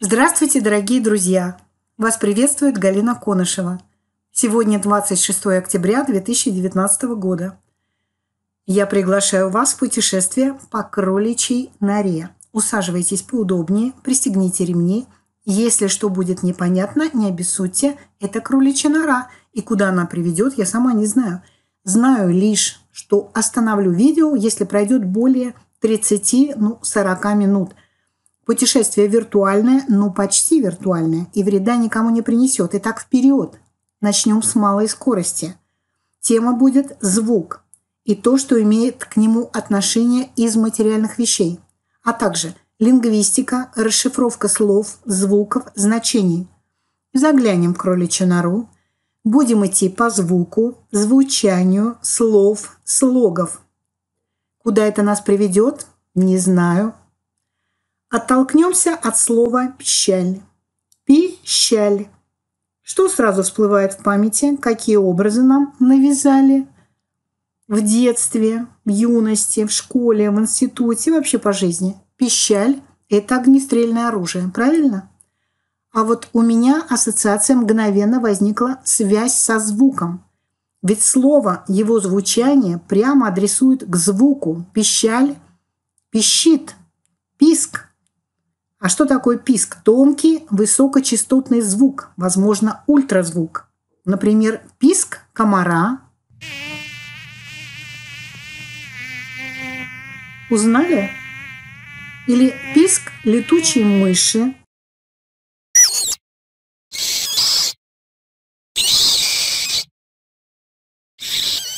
Здравствуйте, дорогие друзья! Вас приветствует Галина Конышева. Сегодня 26 октября 2019 года. Я приглашаю вас в путешествие по кроличьей норе. Усаживайтесь поудобнее, пристегните ремни. Если что будет непонятно, не обессудьте, это кроличья нора, и куда она приведет, я сама не знаю. Знаю лишь, что остановлю видео, если пройдет более 30, ну, 40 минут – Путешествие виртуальное, но почти виртуальное, и вреда никому не принесет. Итак, вперед. Начнем с малой скорости. Тема будет «Звук» и то, что имеет к нему отношение из материальных вещей, а также лингвистика, расшифровка слов, звуков, значений. Заглянем в кроличью нору. Будем идти по звуку, звучанию, слов, слогов. Куда это нас приведет? Не знаю. Оттолкнемся от слова "пищаль". Пищаль. Что сразу всплывает в памяти? Какие образы нам навязали в детстве, в юности, в школе, в институте, вообще по жизни? Пищаль – это огнестрельное оружие, правильно? А вот у меня ассоциация мгновенно возникла связь со звуком. Ведь слово, его звучание прямо адресует к звуку. Пищаль – пищит, писк, а что такое писк? Тонкий высокочастотный звук, возможно, ультразвук. Например, писк комара. Узнали? Или писк летучей мыши.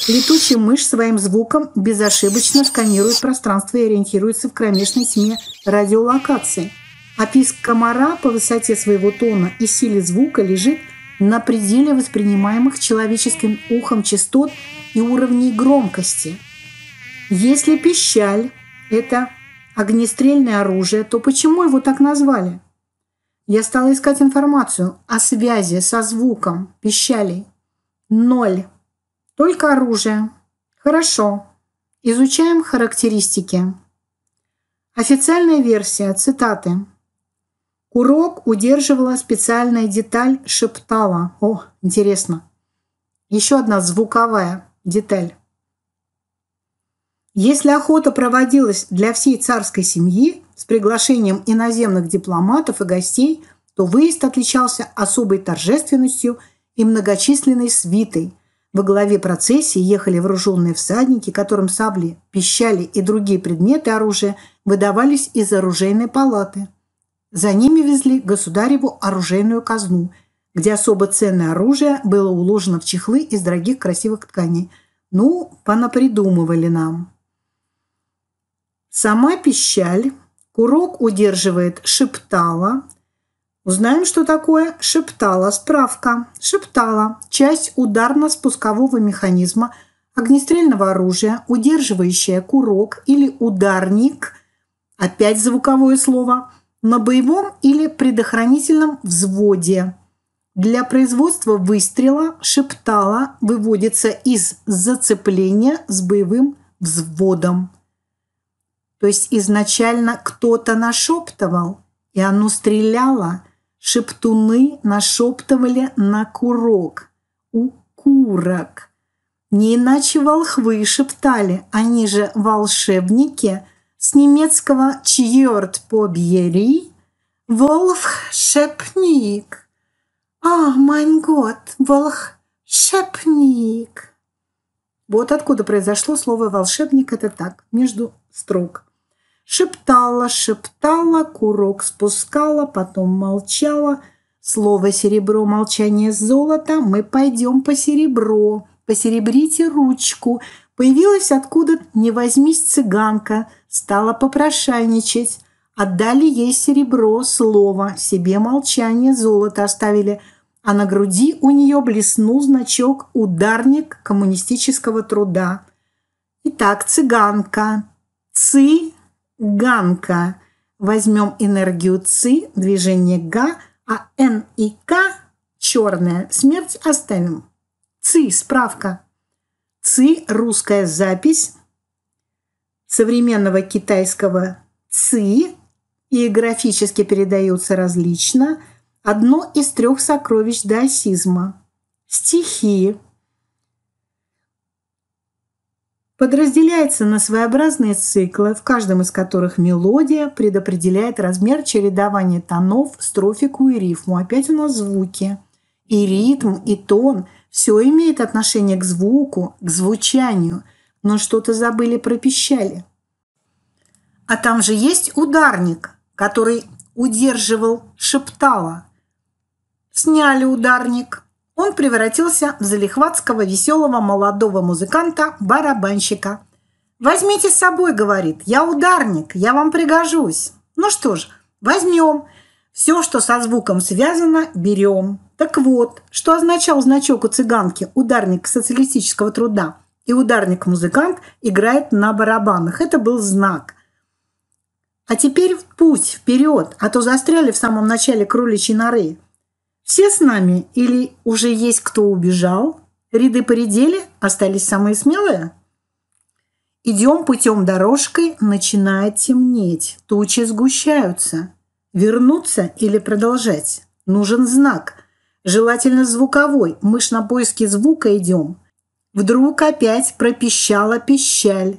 Летучая мышь своим звуком безошибочно сканирует пространство и ориентируется в кромешной тьме радиолокации – а писк комара по высоте своего тона и силе звука лежит на пределе воспринимаемых человеческим ухом частот и уровней громкости. Если пищаль – это огнестрельное оружие, то почему его так назвали? Я стала искать информацию о связи со звуком пищалей. Ноль. Только оружие. Хорошо. Изучаем характеристики. Официальная версия, цитаты. Урок удерживала специальная деталь шептала. О, интересно. Еще одна звуковая деталь. Если охота проводилась для всей царской семьи с приглашением иноземных дипломатов и гостей, то выезд отличался особой торжественностью и многочисленной свитой. Во главе процессии ехали вооруженные всадники, которым сабли, пищали и другие предметы оружия выдавались из оружейной палаты – за ними везли государеву оружейную казну, где особо ценное оружие было уложено в чехлы из дорогих красивых тканей. Ну, понапридумывали нам. Сама пищаль, курок удерживает шептала. Узнаем, что такое шептала. Справка. Шептала – часть ударно-спускового механизма огнестрельного оружия, удерживающая курок или ударник, опять звуковое слово – на боевом или предохранительном взводе. Для производства выстрела шептала выводится из зацепления с боевым взводом. То есть изначально кто-то нашептывал, и оно стреляло. Шептуны нашептывали на курок у курок. Не иначе волхвы шептали, они же волшебники – с немецкого «Чьёрт побери» Шепник, «А, майн год, Волх Шепник. Вот откуда произошло слово «волшебник» – это так, между строк. Шептала, шептала, курок спускала, потом молчала. Слово «серебро», молчание «золото», мы пойдем по серебро. Посеребрите ручку, Появилась откуда не возьмись цыганка, стала попрошайничать. Отдали ей серебро, слово, себе молчание, золото оставили, а на груди у нее блеснул значок «Ударник коммунистического труда». Итак, цыганка. Цыганка. Возьмем энергию ци, движение га, а н и к черная Смерть оставим. Ци, справка. ЦИ – русская запись современного китайского ЦИ и графически передаются различно. Одно из трех сокровищ даосизма – Стихи Подразделяется на своеобразные циклы, в каждом из которых мелодия предопределяет размер чередования тонов, строфику и рифму. Опять у нас звуки. И ритм, и тон – все имеет отношение к звуку, к звучанию, но что-то забыли, пропищали. А там же есть ударник, который удерживал шептала. Сняли ударник. Он превратился в залихватского веселого молодого музыканта-барабанщика. «Возьмите с собой», — говорит, — «я ударник, я вам пригожусь». Ну что ж, возьмем. Все, что со звуком связано, берем. Так вот, что означал значок у цыганки «Ударник социалистического труда» и «Ударник-музыкант играет на барабанах». Это был знак. А теперь путь вперед, а то застряли в самом начале кроличьей норы. Все с нами или уже есть кто убежал? Ряды поредели, остались самые смелые? Идем путем дорожкой, начинает темнеть, тучи сгущаются. Вернуться или продолжать? Нужен знак – желательно звуковой. Мы ж на поиски звука идем. Вдруг опять пропищала пищаль.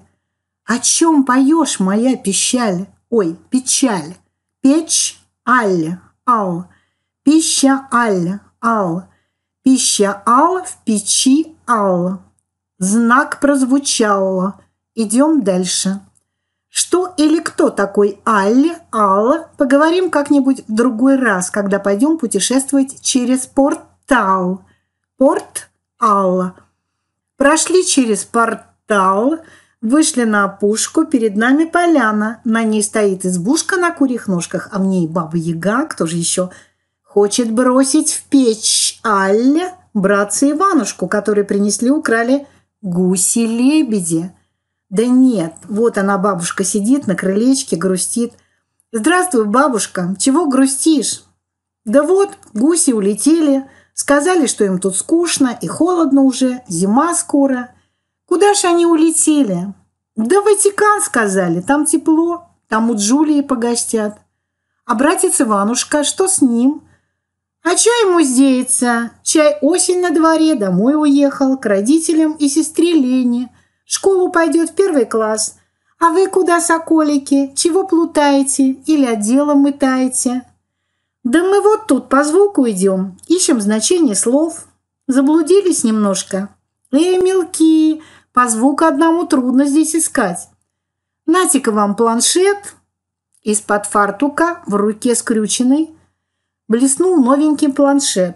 О чем поешь, моя пищаль? Ой, печаль. Печь аль, ау Пища аль, ау Пища ал в печи ал. Знак прозвучал. Идем дальше. Что или кто такой Алли, Алла, поговорим как-нибудь в другой раз, когда пойдем путешествовать через портал. Порт Алла. Прошли через портал, вышли на опушку, перед нами поляна. На ней стоит избушка на курьих ножках, а в ней баба-яга, кто же еще хочет бросить в печь Алле братца Иванушку, которые принесли, украли гуси-лебеди. Да нет, вот она, бабушка, сидит на крылечке, грустит. Здравствуй, бабушка, чего грустишь? Да вот, гуси улетели, сказали, что им тут скучно и холодно уже, зима скоро. Куда же они улетели? Да в Ватикан, сказали, там тепло, там у Джулии погостят. А братец Иванушка, что с ним? А чё ему здеется? Чай осень на дворе, домой уехал, к родителям и сестре Лене – в школу пойдет в первый класс. А вы куда, соколики? Чего плутаете? Или отделом мытаете? Да мы вот тут по звуку идем, ищем значение слов. Заблудились немножко. Эй, мелки, по звуку одному трудно здесь искать. Натика вам планшет. Из-под фартука в руке скрюченный блеснул новенький планшет.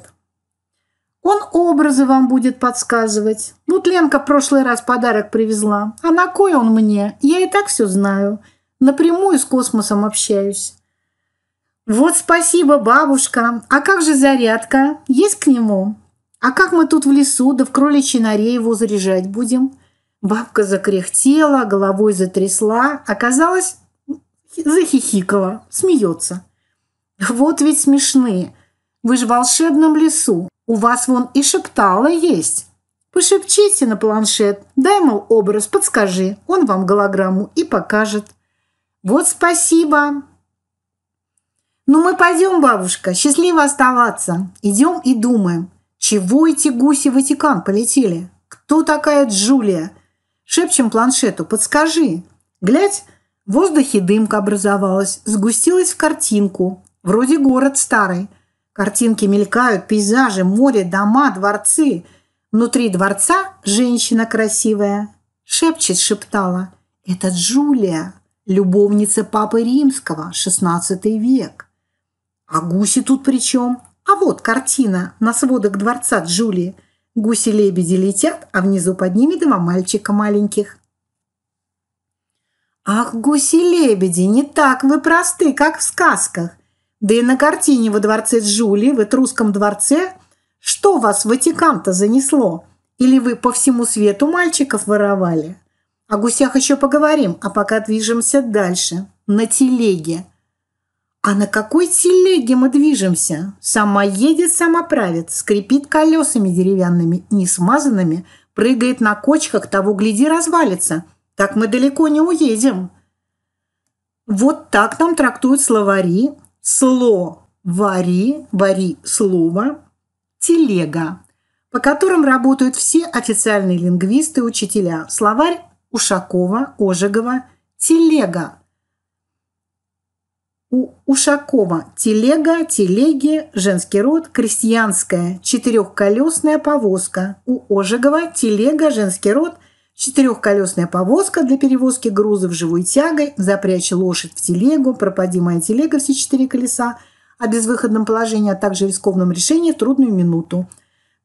Он образы вам будет подсказывать. Вот Ленка в прошлый раз подарок привезла. А на кой он мне? Я и так все знаю. Напрямую с космосом общаюсь. Вот спасибо, бабушка. А как же зарядка? Есть к нему? А как мы тут в лесу, да в кроличьей норе его заряжать будем? Бабка закряхтела, головой затрясла. Оказалось, захихикала, смеется. Вот ведь смешные. Вы же в волшебном лесу. У вас вон и шептала есть. Пошепчите на планшет, дай, ему образ, подскажи. Он вам голограмму и покажет. Вот спасибо. Ну мы пойдем, бабушка, счастливо оставаться. Идем и думаем, чего эти гуси в Ватикан полетели? Кто такая Джулия? Шепчем планшету, подскажи. Глядь, в воздухе дымка образовалась, сгустилась в картинку. Вроде город старый – Картинки мелькают, пейзажи, море, дома, дворцы. Внутри дворца женщина красивая. Шепчет, шептала. Это Джулия, любовница Папы Римского, XVI век. А гуси тут при чем? А вот картина на сводах дворца Джулии. Гуси-лебеди летят, а внизу под ними два мальчика маленьких. «Ах, гуси-лебеди, не так вы просты, как в сказках. Да и на картине во дворце Джули, в этрусском дворце, что вас в Ватикан-то занесло? Или вы по всему свету мальчиков воровали? О гусях еще поговорим, а пока движемся дальше. На телеге. А на какой телеге мы движемся? Сама едет, сама правит, скрипит колесами деревянными, не смазанными, прыгает на кочках, того гляди развалится. Так мы далеко не уедем. Вот так нам трактуют словари, сло вари, вари слово, телега, по которым работают все официальные лингвисты и учителя. Словарь Ушакова, Ожегова, телега. У Ушакова телега, телеги, женский род, крестьянская, четырехколесная повозка. У Ожегова телега, женский род – Четырехколесная повозка для перевозки грузов живой тягой, запрячь лошадь в телегу, пропади моя телега все четыре колеса, о безвыходном положении, а также рискованном решении в трудную минуту.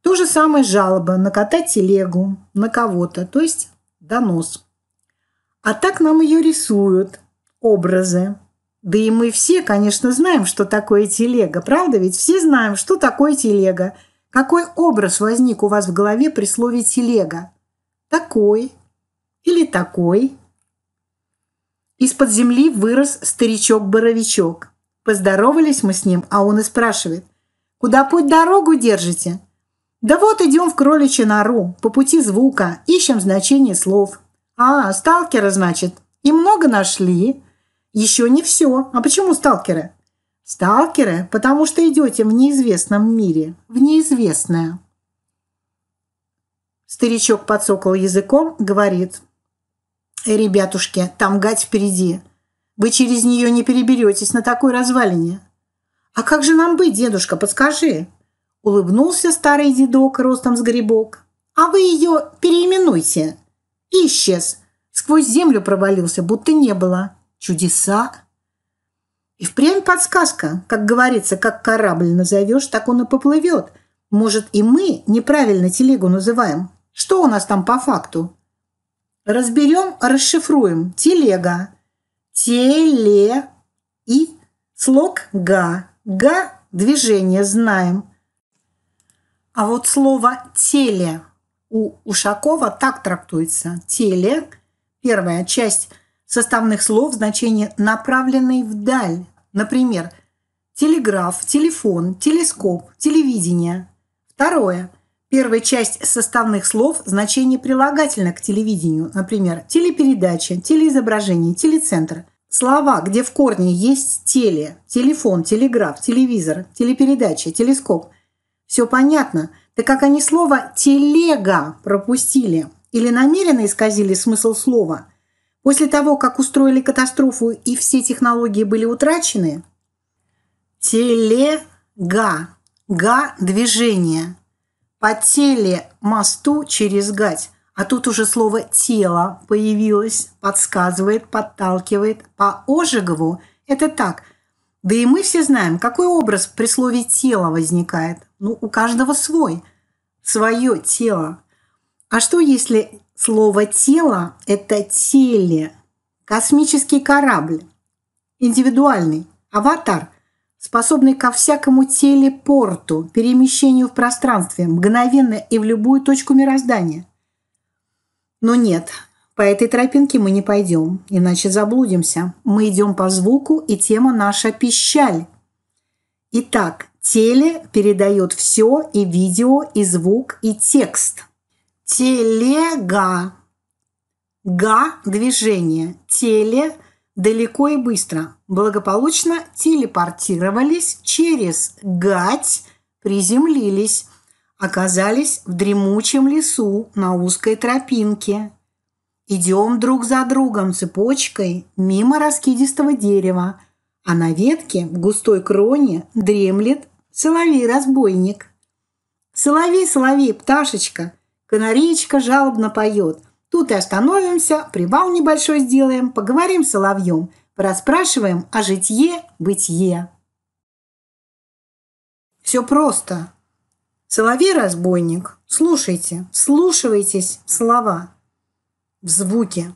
То же самое жалоба, накатать телегу на кого-то, то есть донос. А так нам ее рисуют, образы. Да и мы все, конечно, знаем, что такое телега, правда ведь? Все знаем, что такое телега. Какой образ возник у вас в голове при слове «телега»? такой или такой. Из-под земли вырос старичок-боровичок. Поздоровались мы с ним, а он и спрашивает, «Куда путь дорогу держите?» «Да вот идем в кроличью нору, по пути звука, ищем значение слов». «А, сталкера, значит, и много нашли?» «Еще не все. А почему сталкеры?» «Сталкеры, потому что идете в неизвестном мире, в неизвестное». Старичок подсокал языком, говорит. «Ребятушки, там гать впереди. Вы через нее не переберетесь на такой развалине». «А как же нам быть, дедушка, подскажи?» Улыбнулся старый дедок ростом с грибок. «А вы ее переименуйте!» И исчез. Сквозь землю провалился, будто не было. Чудеса! И впрямь подсказка. Как говорится, как корабль назовешь, так он и поплывет. Может, и мы неправильно телегу называем. Что у нас там по факту? Разберем, расшифруем. Телега. Теле и слог га. Га – движение, знаем. А вот слово теле у Ушакова так трактуется. Теле – первая часть составных слов, значение направленный вдаль. Например, телеграф, телефон, телескоп, телевидение. Второе – Первая часть составных слов – значение прилагательно к телевидению, например, телепередача, телеизображение, телецентр. Слова, где в корне есть теле, телефон, телеграф, телевизор, телепередача, телескоп. Все понятно, так как они слово «телега» пропустили или намеренно исказили смысл слова. После того, как устроили катастрофу и все технологии были утрачены, телега, га – движение – по теле мосту через гать, а тут уже слово «тело» появилось, подсказывает, подталкивает. По Ожегову это так. Да и мы все знаем, какой образ при слове «тело» возникает. Ну, у каждого свой. Свое тело. А что, если слово «тело» – это теле, космический корабль, индивидуальный, аватар – способный ко всякому телепорту, перемещению в пространстве, мгновенно и в любую точку мироздания. Но нет, по этой тропинке мы не пойдем, иначе заблудимся. Мы идем по звуку, и тема наша пищаль. Итак, теле передает все, и видео, и звук, и текст. Телега. Га – движение. Теле – далеко и быстро благополучно телепортировались через гать, приземлились, оказались в дремучем лесу на узкой тропинке. Идем друг за другом цепочкой мимо раскидистого дерева, а на ветке в густой кроне дремлет соловей-разбойник. «Соловей, соловей, пташечка!» Канареечка жалобно поет. Тут и остановимся, привал небольшой сделаем, поговорим с соловьем, расспрашиваем о житье-бытие. Все просто. Соловей-разбойник, слушайте, слушайтесь слова в звуке.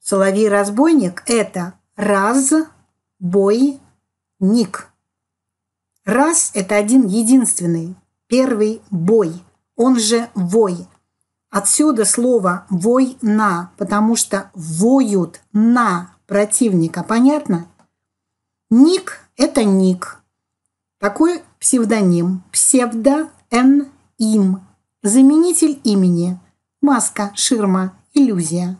Соловей-разбойник – это раз, бой, ник. Раз – это один единственный, первый бой, он же вой – Отсюда слово «война», потому что воют на противника. Понятно? Ник – это ник. Такой псевдоним. Псевдо Н им. Заменитель имени. Маска, ширма, иллюзия.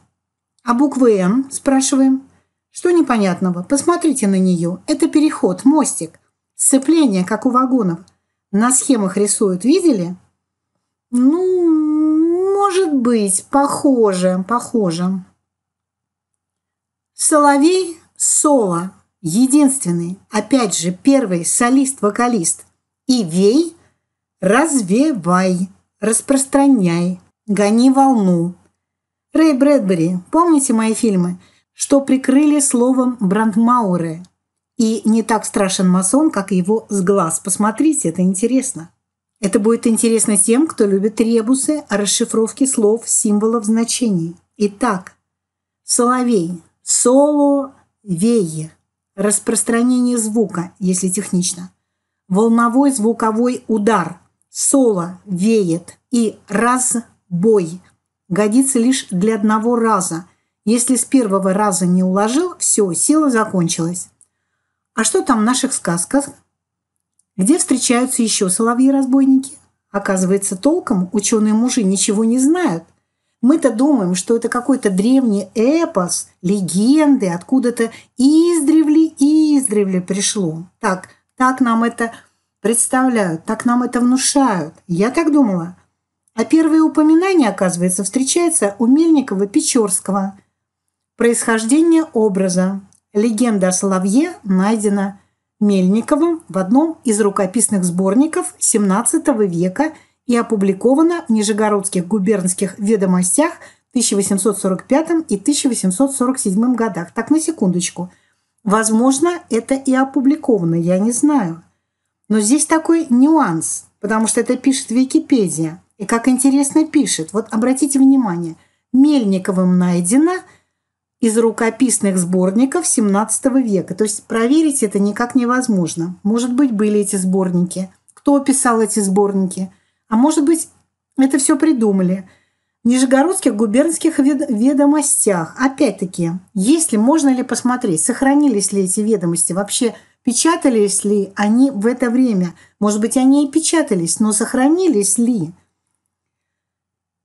А буквы «Н» спрашиваем. Что непонятного? Посмотрите на нее. Это переход, мостик. Сцепление, как у вагонов. На схемах рисуют, видели? Ну, может быть похоже, похоже. Соловей соло, единственный, опять же, первый солист-вокалист. И вей, развевай, распространяй, гони волну. Рэй Брэдбери, помните мои фильмы, что прикрыли словом Брандмауэре? И не так страшен масон, как его с глаз. Посмотрите, это интересно. Это будет интересно тем, кто любит ребусы о расшифровке слов, символов, значений. Итак, соловей, соло, вея, распространение звука, если технично, волновой звуковой удар, соло, веет и разбой годится лишь для одного раза. Если с первого раза не уложил, все, сила закончилась. А что там в наших сказках? Где встречаются еще соловьи-разбойники? Оказывается, толком ученые мужи ничего не знают. Мы-то думаем, что это какой-то древний эпос, легенды, откуда-то издревле издревле пришло. Так, так нам это представляют, так нам это внушают. Я так думала. А первые упоминания, оказывается, встречаются у Мельникова-Печорского. Происхождение образа. Легенда о Соловье найдена Мельниковым в одном из рукописных сборников XVII века и опубликовано в Нижегородских губернских ведомостях в 1845 и 1847 годах. Так, на секундочку. Возможно, это и опубликовано, я не знаю. Но здесь такой нюанс, потому что это пишет Википедия. И как интересно пишет. Вот обратите внимание, Мельниковым найдено – из рукописных сборников XVII века. То есть проверить это никак невозможно. Может быть, были эти сборники. Кто писал эти сборники? А может быть, это все придумали. В нижегородских губернских ведомостях. Опять-таки, если можно ли посмотреть, сохранились ли эти ведомости, вообще печатались ли они в это время. Может быть, они и печатались, но сохранились ли?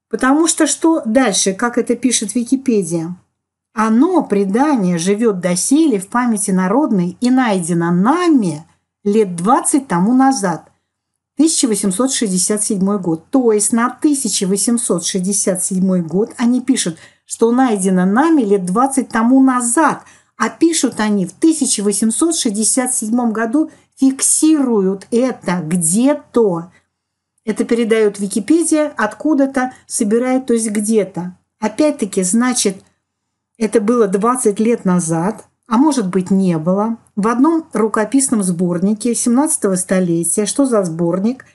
Потому что что дальше, как это пишет Википедия? Оно, предание, живет доселе в памяти народной и найдено нами лет 20 тому назад, 1867 год. То есть на 1867 год они пишут, что найдено нами лет 20 тому назад, а пишут они в 1867 году, фиксируют это где-то. Это передает Википедия, откуда-то собирает, то есть где-то. Опять-таки, значит, это было 20 лет назад, а может быть не было. В одном рукописном сборнике 17 столетия, что за сборник,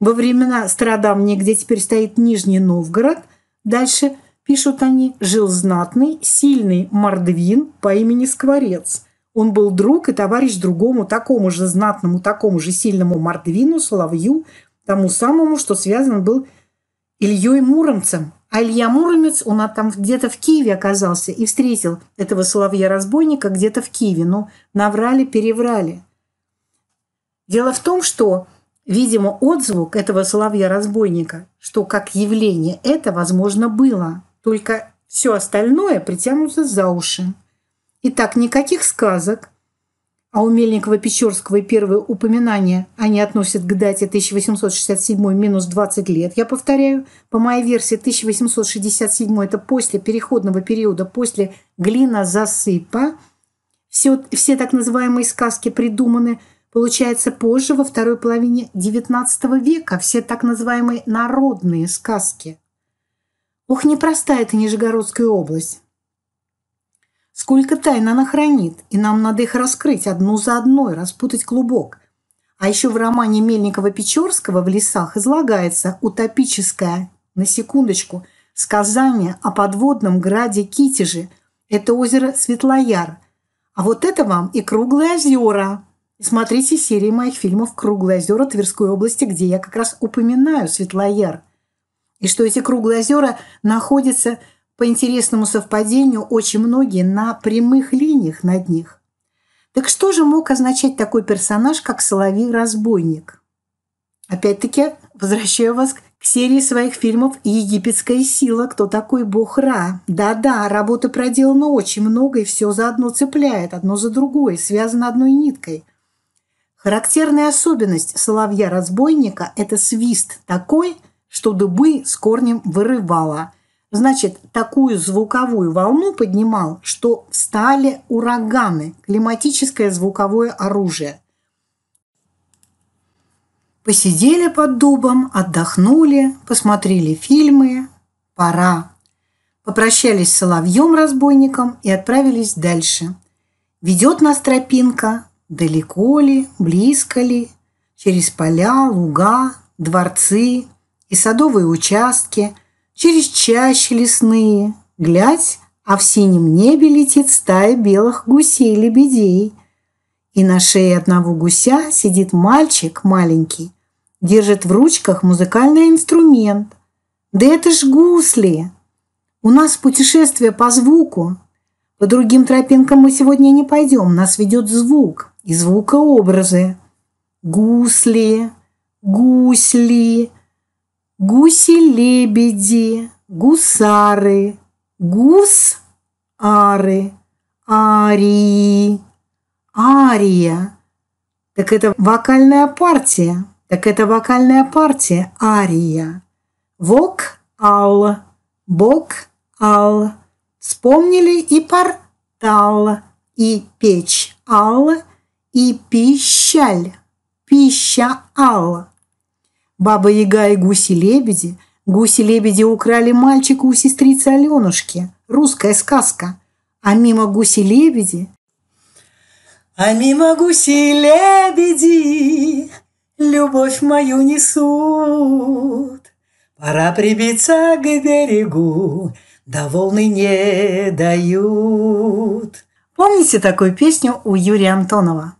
во времена страдавней, где теперь стоит Нижний Новгород, дальше пишут они, жил знатный, сильный мордвин по имени Скворец. Он был друг и товарищ другому такому же знатному, такому же сильному мордвину, соловью, тому самому, что связан был Ильей Муромцем, а Илья Муромец, он там где-то в Киеве оказался и встретил этого соловья-разбойника где-то в Киеве. Ну, наврали, переврали. Дело в том, что, видимо, отзвук этого соловья-разбойника, что как явление это, возможно, было. Только все остальное притянуто за уши. Итак, никаких сказок, а у Мельникова-Печорского первое упоминание они относят к дате 1867 минус 20 лет. Я повторяю, по моей версии 1867 это после переходного периода, после глина засыпа. Все, все так называемые сказки придуманы, получается, позже, во второй половине XIX века, все так называемые народные сказки. Ух, непростая эта Нижегородская область. Сколько тайн она хранит, и нам надо их раскрыть одну за одной, распутать клубок. А еще в романе Мельникова-Печорского «В лесах» излагается утопическое, на секундочку, сказание о подводном граде Китеже. Это озеро Светлояр. А вот это вам и Круглые озера. Смотрите серии моих фильмов «Круглые озера Тверской области», где я как раз упоминаю Светлояр. И что эти круглые озера находятся – по интересному совпадению, очень многие на прямых линиях над них. Так что же мог означать такой персонаж, как Соловей-разбойник? Опять-таки, возвращаю вас к серии своих фильмов «Египетская сила. Кто такой бог Ра?». Да-да, работы проделано очень много, и все заодно цепляет, одно за другое, связано одной ниткой. Характерная особенность соловья-разбойника – это свист такой, что дубы с корнем вырывала. Значит, такую звуковую волну поднимал, что встали ураганы, климатическое звуковое оружие. Посидели под дубом, отдохнули, посмотрели фильмы. Пора. Попрощались с соловьем-разбойником и отправились дальше. Ведет нас тропинка, далеко ли, близко ли, через поля, луга, дворцы и садовые участки – через чащи лесные. Глядь, а в синем небе летит стая белых гусей-лебедей. И на шее одного гуся сидит мальчик маленький, держит в ручках музыкальный инструмент. Да это ж гусли! У нас путешествие по звуку. По другим тропинкам мы сегодня не пойдем, нас ведет звук и звукообразы. Гусли, гусли, гуси-лебеди, гусары, гус-ары, арии, ария. Так это вокальная партия. Так это вокальная партия ария. Вок-ал, бок-ал. Вспомнили и портал, и печь-ал, и пищаль, пища-ал. Баба-яга и гуси-лебеди. Гуси-лебеди украли мальчика у сестрицы Аленушки. Русская сказка. А мимо гуси-лебеди... А мимо гуси-лебеди Любовь мою несут. Пора прибиться к берегу, Да волны не дают. Помните такую песню у Юрия Антонова?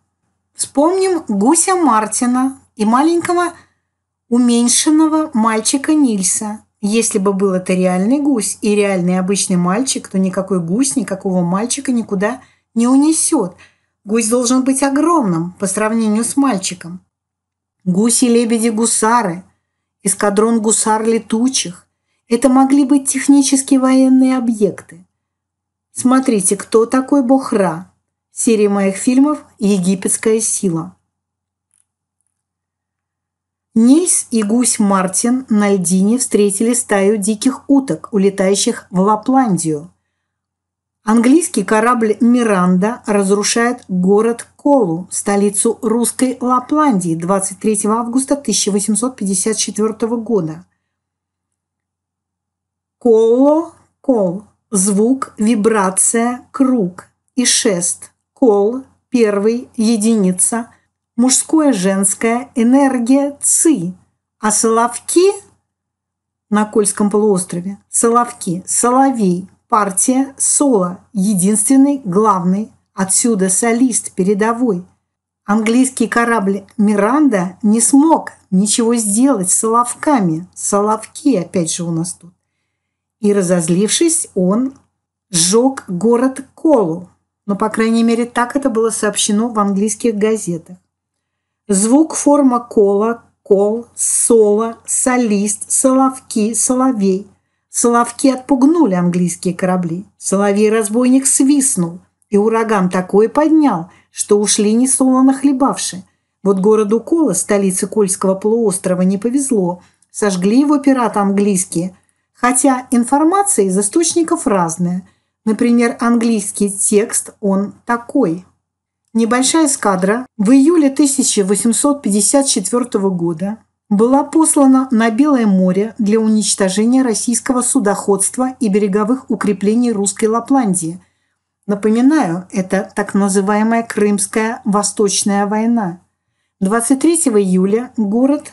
Вспомним Гуся Мартина и маленького уменьшенного мальчика Нильса. Если бы был это реальный гусь и реальный обычный мальчик, то никакой гусь никакого мальчика никуда не унесет. Гусь должен быть огромным по сравнению с мальчиком. Гуси-лебеди-гусары, эскадрон гусар летучих. Это могли быть технические военные объекты. Смотрите, кто такой Бохра? Серия моих фильмов «Египетская сила». Нильс и гусь Мартин на льдине встретили стаю диких уток, улетающих в Лапландию. Английский корабль «Миранда» разрушает город Колу, столицу русской Лапландии 23 августа 1854 года. Коло – кол, звук, вибрация, круг и шест. Кол – первый, единица – мужское, женское, энергия ци. А соловки на Кольском полуострове, соловки, соловей, партия соло, единственный, главный, отсюда солист передовой. Английский корабль «Миранда» не смог ничего сделать с соловками. Соловки опять же у нас тут. И разозлившись, он сжег город Колу. Но, по крайней мере, так это было сообщено в английских газетах. Звук форма кола, кол, соло, солист, соловки, соловей. Соловки отпугнули английские корабли. Соловей-разбойник свистнул, и ураган такой поднял, что ушли не несолоно хлебавши. Вот городу Кола, столице Кольского полуострова, не повезло. Сожгли его пираты английские. Хотя информация из источников разная. Например, английский текст он такой – Небольшая эскадра в июле 1854 года была послана на Белое море для уничтожения российского судоходства и береговых укреплений русской Лапландии. Напоминаю, это так называемая Крымская Восточная война. 23 июля город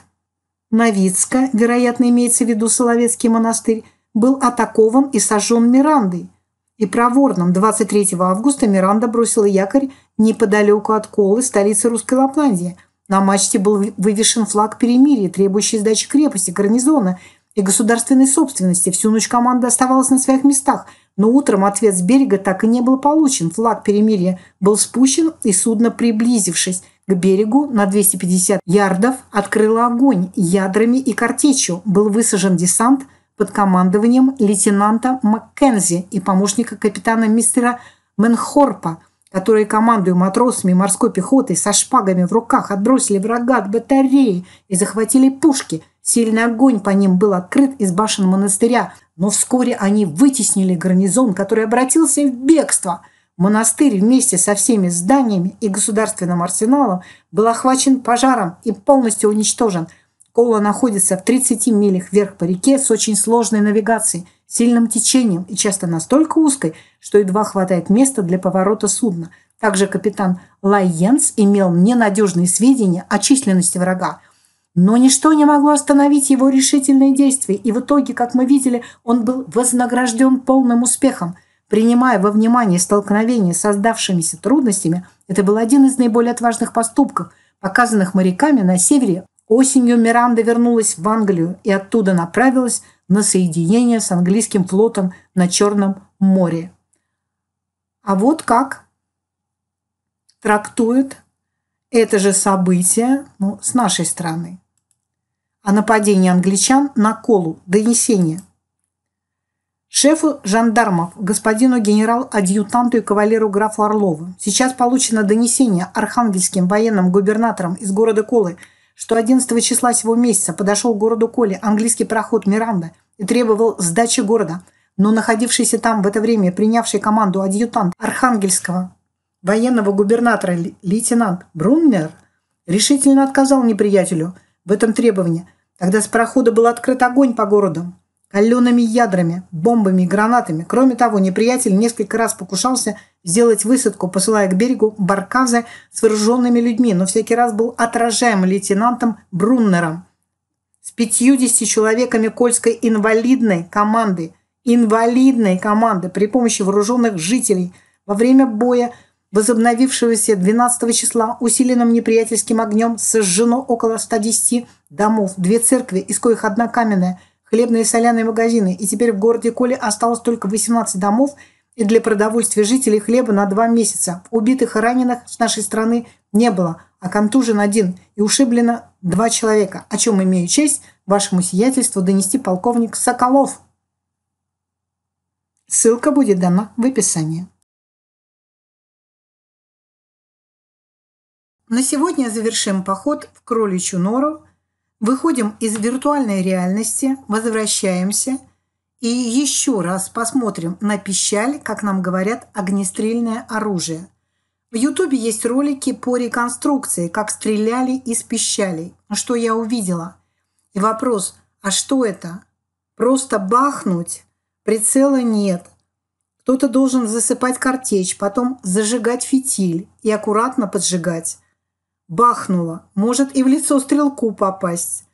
Новицка, вероятно, имеется в виду Соловецкий монастырь, был атакован и сожжен Мирандой – и проворном 23 августа Миранда бросила якорь неподалеку от Колы, столицы Русской Лапландии. На мачте был вывешен флаг перемирия, требующий сдачи крепости, гарнизона и государственной собственности. Всю ночь команда оставалась на своих местах, но утром ответ с берега так и не был получен. Флаг перемирия был спущен, и судно, приблизившись к берегу на 250 ярдов, открыло огонь ядрами и картечью. Был высажен десант – под командованием лейтенанта Маккензи и помощника капитана мистера Менхорпа, которые, командуя матросами морской пехотой со шпагами в руках, отбросили врага от батареи и захватили пушки. Сильный огонь по ним был открыт из башен монастыря, но вскоре они вытеснили гарнизон, который обратился в бегство – Монастырь вместе со всеми зданиями и государственным арсеналом был охвачен пожаром и полностью уничтожен – Ола находится в 30 милях вверх по реке с очень сложной навигацией, сильным течением и часто настолько узкой, что едва хватает места для поворота судна. Также капитан Лайенс имел ненадежные сведения о численности врага. Но ничто не могло остановить его решительные действия, и в итоге, как мы видели, он был вознагражден полным успехом – Принимая во внимание столкновение с создавшимися трудностями, это был один из наиболее отважных поступков, показанных моряками на севере Осенью Миранда вернулась в Англию и оттуда направилась на соединение с английским флотом на Черном море. А вот как трактует это же событие ну, с нашей стороны. О нападении англичан на Колу. Донесение. Шефу жандармов, господину генерал-адъютанту и кавалеру графу Орлову. Сейчас получено донесение архангельским военным губернатором из города Колы – что 11 числа сего месяца подошел к городу Коли английский проход Миранда и требовал сдачи города, но находившийся там в это время принявший команду адъютант Архангельского военного губернатора лейтенант Бруннер решительно отказал неприятелю в этом требовании. Тогда с парохода был открыт огонь по городу калеными ядрами, бомбами и гранатами. Кроме того, неприятель несколько раз покушался сделать высадку, посылая к берегу барказы с вооруженными людьми, но всякий раз был отражаем лейтенантом Бруннером с 50 человеками Кольской инвалидной команды, инвалидной команды при помощи вооруженных жителей во время боя, возобновившегося 12 числа усиленным неприятельским огнем, сожжено около 110 домов, две церкви, из коих одна каменная, хлебные и соляные магазины, и теперь в городе Коле осталось только 18 домов – и для продовольствия жителей хлеба на два месяца. Убитых и раненых с нашей страны не было, а контужен один и ушиблено два человека, о чем имею честь вашему сиятельству донести полковник Соколов. Ссылка будет дана в описании. На сегодня завершим поход в кроличью нору, выходим из виртуальной реальности, возвращаемся – и еще раз посмотрим на пищаль, как нам говорят, огнестрельное оружие. В Ютубе есть ролики по реконструкции, как стреляли из пищалей. Что я увидела? И вопрос, а что это? Просто бахнуть? Прицела нет. Кто-то должен засыпать картечь, потом зажигать фитиль и аккуратно поджигать. Бахнуло. Может и в лицо стрелку попасть.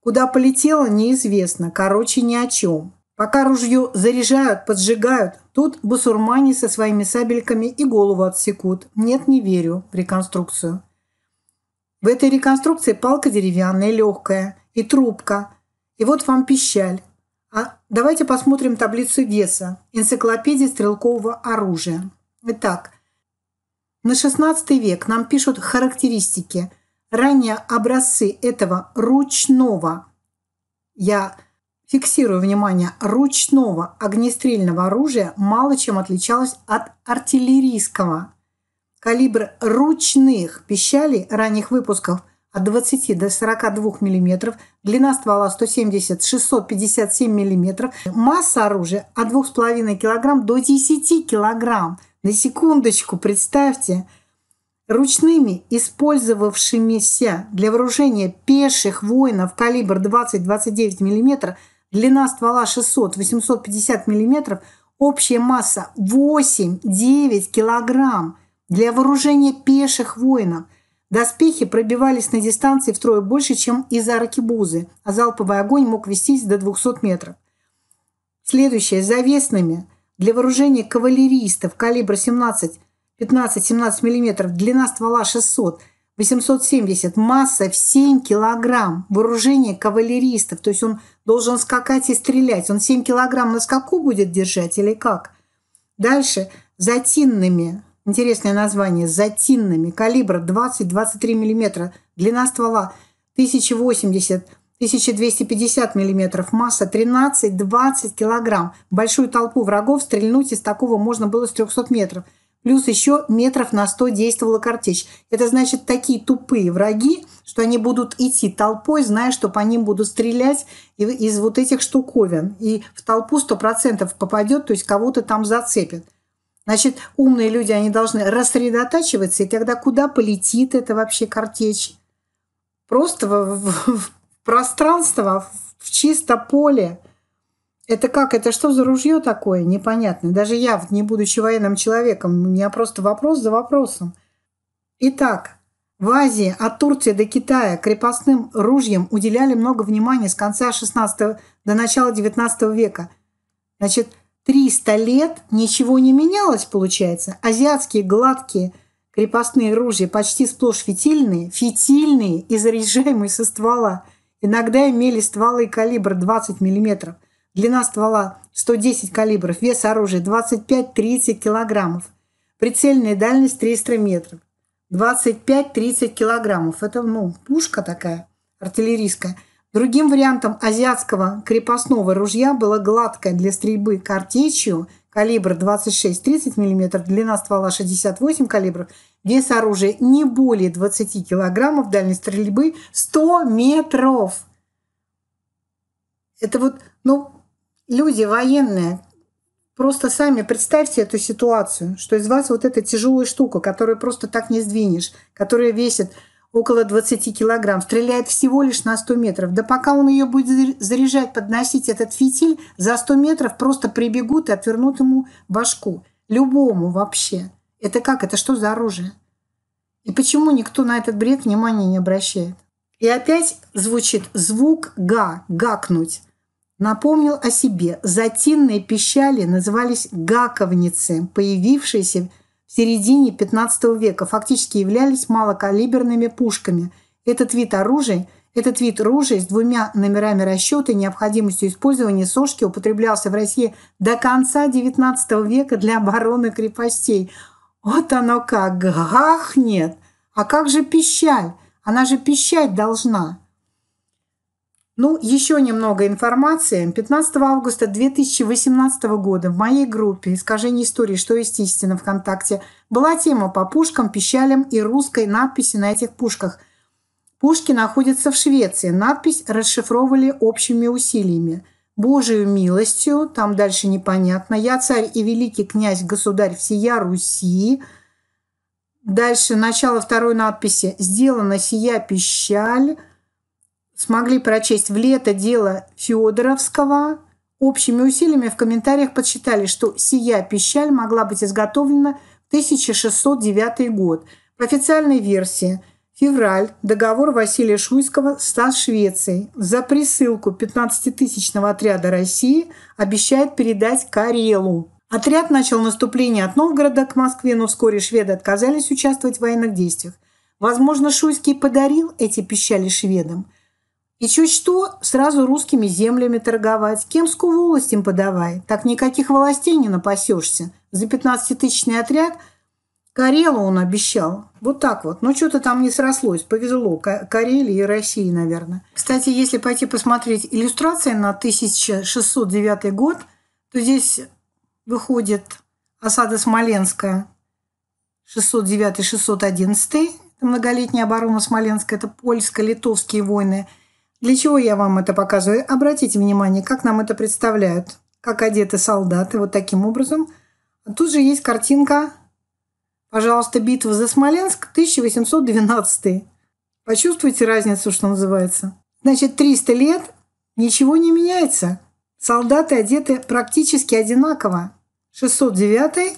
Куда полетело, неизвестно. Короче, ни о чем. Пока ружье заряжают, поджигают, тут бусурмане со своими сабельками и голову отсекут. Нет, не верю в реконструкцию. В этой реконструкции палка деревянная, легкая, и трубка. И вот вам пищаль. А давайте посмотрим таблицу веса. Энциклопедия стрелкового оружия. Итак, на 16 век нам пишут характеристики. Ранее образцы этого ручного, я фиксирую внимание, ручного огнестрельного оружия мало чем отличалось от артиллерийского. Калибр ручных пищалей ранних выпусков от 20 до 42 мм, длина ствола 170-657 мм, масса оружия от 2,5 кг до 10 кг. На секундочку, представьте, ручными, использовавшимися для вооружения пеших воинов калибр 20-29 мм – Длина ствола 600-850 мм, общая масса 8-9 кг для вооружения пеших воинов. Доспехи пробивались на дистанции втрое больше, чем из-за аркебузы, а залповый огонь мог вестись до 200 метров. Следующее – завесными. Для вооружения кавалеристов калибра 17, 15-17 мм, длина ствола 600 мм, 870, масса в 7 килограмм, вооружение кавалеристов, то есть он должен скакать и стрелять. Он 7 килограмм на скаку будет держать или как? Дальше затинными, интересное название, затинными, калибра 20-23 миллиметра длина ствола 1080 1250 миллиметров масса 13-20 килограмм Большую толпу врагов стрельнуть из такого можно было с 300 метров – Плюс еще метров на 100 действовала картечь. Это значит, такие тупые враги, что они будут идти толпой, зная, что по ним будут стрелять из вот этих штуковин. И в толпу 100% попадет, то есть кого-то там зацепит. Значит, умные люди, они должны рассредотачиваться, и тогда куда полетит это вообще картечь? Просто в, в, в пространство, в чисто поле – это как? Это что за ружье такое? Непонятно. Даже я, не будучи военным человеком, у меня просто вопрос за вопросом. Итак, в Азии от Турции до Китая крепостным ружьям уделяли много внимания с конца XVI до начала XIX века. Значит, 300 лет ничего не менялось, получается. Азиатские гладкие крепостные ружья, почти сплошь фитильные, фитильные и заряжаемые со ствола, иногда имели стволы калибр 20 миллиметров. Длина ствола 110 калибров, вес оружия 25-30 килограммов. Прицельная дальность 300 метров. 25-30 килограммов. Это ну, пушка такая артиллерийская. Другим вариантом азиатского крепостного ружья была гладкая для стрельбы картечью калибр 26-30 мм, длина ствола 68 калибров, вес оружия не более 20 килограммов, дальность стрельбы 100 метров. Это вот, ну, люди военные, просто сами представьте эту ситуацию, что из вас вот эта тяжелая штука, которую просто так не сдвинешь, которая весит около 20 килограмм, стреляет всего лишь на 100 метров. Да пока он ее будет заряжать, подносить этот фитиль, за 100 метров просто прибегут и отвернут ему башку. Любому вообще. Это как? Это что за оружие? И почему никто на этот бред внимания не обращает? И опять звучит звук «га», «гакнуть». Напомнил о себе. Затинные пищали назывались гаковницы, появившиеся в середине 15 века, фактически являлись малокалиберными пушками. Этот вид оружия этот вид ружей с двумя номерами расчета и необходимостью использования сошки употреблялся в России до конца 19 века для обороны крепостей. Вот оно как! Гахнет! А как же пищаль? Она же пищать должна!» Ну, еще немного информации. 15 августа 2018 года в моей группе «Искажение истории. Что есть истина» ВКонтакте была тема по пушкам, пищалям и русской надписи на этих пушках. Пушки находятся в Швеции. Надпись расшифровывали общими усилиями. «Божию милостью», там дальше непонятно, «Я царь и великий князь, государь всея Руси», Дальше начало второй надписи «Сделано сия пищаль», смогли прочесть в лето дело Феодоровского. Общими усилиями в комментариях подсчитали, что сия пищаль могла быть изготовлена в 1609 год. По официальной версии февраль договор Василия Шуйского со Швецией за присылку 15-тысячного отряда России обещает передать Карелу. Отряд начал наступление от Новгорода к Москве, но вскоре шведы отказались участвовать в военных действиях. Возможно, Шуйский подарил эти пищали шведам – и Еще что, сразу русскими землями торговать. Кемскую волость им подавай. Так никаких властей не напасешься. За 15-тысячный отряд Карелу он обещал. Вот так вот. Но ну, что-то там не срослось. Повезло Карелии и России, наверное. Кстати, если пойти посмотреть иллюстрации на 1609 год, то здесь выходит осада Смоленска 609-611. Многолетняя оборона Смоленска – это польско-литовские войны – для чего я вам это показываю? Обратите внимание, как нам это представляют. Как одеты солдаты вот таким образом. тут же есть картинка «Пожалуйста, битва за Смоленск, 1812». Почувствуйте разницу, что называется. Значит, 300 лет ничего не меняется. Солдаты одеты практически одинаково. 609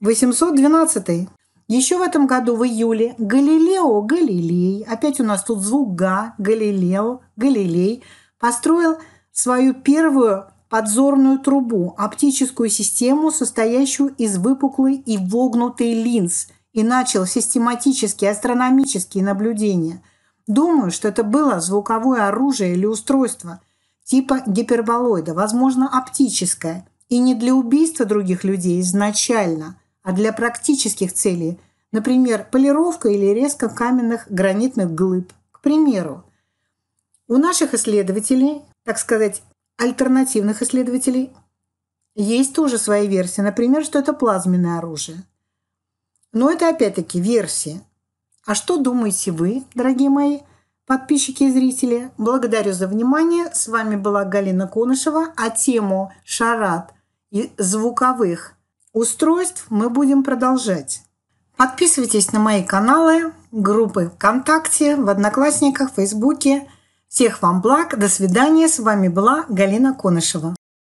812 еще в этом году, в июле, Галилео Галилей, опять у нас тут звук «га», Галилео Галилей, построил свою первую подзорную трубу, оптическую систему, состоящую из выпуклой и вогнутой линз, и начал систематические астрономические наблюдения. Думаю, что это было звуковое оружие или устройство типа гиперболоида, возможно, оптическое, и не для убийства других людей изначально – а для практических целей, например, полировка или резка каменных гранитных глыб. К примеру, у наших исследователей, так сказать, альтернативных исследователей, есть тоже свои версии. Например, что это плазменное оружие. Но это опять-таки версии. А что думаете вы, дорогие мои подписчики и зрители? Благодарю за внимание. С вами была Галина Конышева. А тему «Шарат» и звуковых – устройств мы будем продолжать. Подписывайтесь на мои каналы, группы ВКонтакте, в Одноклассниках, Фейсбуке. Всех вам благ. До свидания. С вами была Галина Конышева.